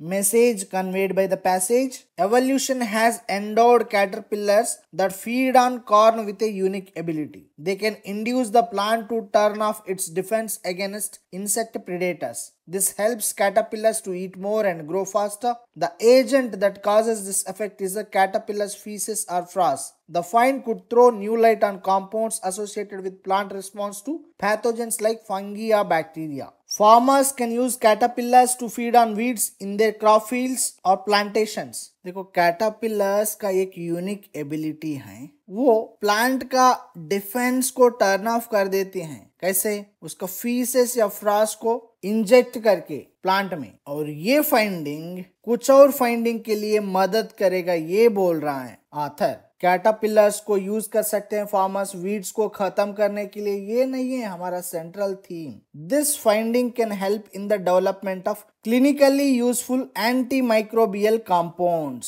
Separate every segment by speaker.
Speaker 1: Message conveyed by the passage Evolution has endowed caterpillars that feed on corn with a unique ability. They can induce the plant to turn off its defense against insect predators. This helps caterpillars to eat more and grow faster. The agent that causes this effect is the caterpillar's feces or frass. The find could throw new light on compounds associated with plant response to pathogens like fungi or bacteria. Farmers can use caterpillars to feed on weeds in their crop fields और plantation देखो caterpillars का एक unique ability है वो plant का defence को turn off कर देते हैं कैसे उसका फीसेस या फ्रास को इंजेक्ट करके प्लांट में और ये फाइंडिंग कुछ और फाइंडिंग के लिए मदद करेगा ये बोल रहा है आथर कैटापिलर्स को यूज कर सकते हैं फार्मर्स वीड्स को खत्म करने के लिए ये नहीं है हमारा central theme this finding can help in the development of clinically useful anti microbial compound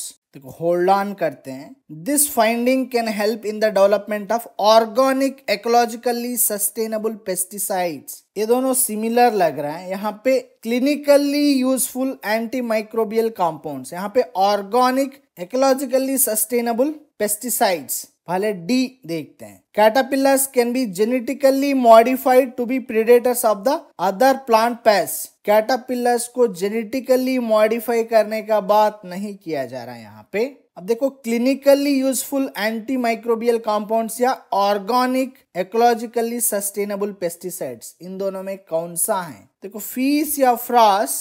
Speaker 1: hold on करते हैं this finding can help in the development of organic ecologically sustainable pesticides ये दोनों सिमिलर लग रहा है यहाँ पे clinically useful anti microbial compound यहाँ पे ऑर्गेनिक ecologically सस्टेनेबल पेस्टिसाइड्स पहले डी देखते हैं caterpillars can be genetically modified to be predators of the other plant पैस कैटापिलर्स को जेनेटिकली मॉडिफाई करने का बात नहीं किया जा रहा है यहाँ पे अब देखो clinically useful anti microbial compounds या ऑर्गेनिक इकोलॉजिकली सस्टेनेबल पेस्टिसाइड्स इन दोनों में कौन सा है देखो फीस या फ्रास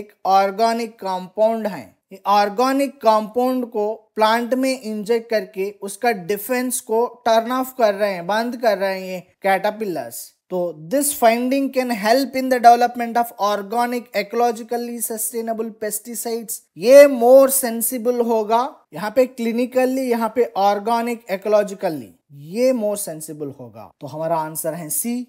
Speaker 1: एक ऑर्गेनिक कंपाउंड है ऑर्गेनिक कंपाउंड को प्लांट में इंजेक्ट करके उसका डिफेंस को टर्न ऑफ कर रहे हैं बंद कर रहे हैं ये कैटापिलस तो this finding can help in the development of organic ecologically sustainable pesticides ये मोर सेंसिबल होगा यहाँ पे क्लिनिकली यहाँ पे ऑर्गेनिक एकोलॉजिकली ये मोर सेंसिबल होगा तो हमारा आंसर है सी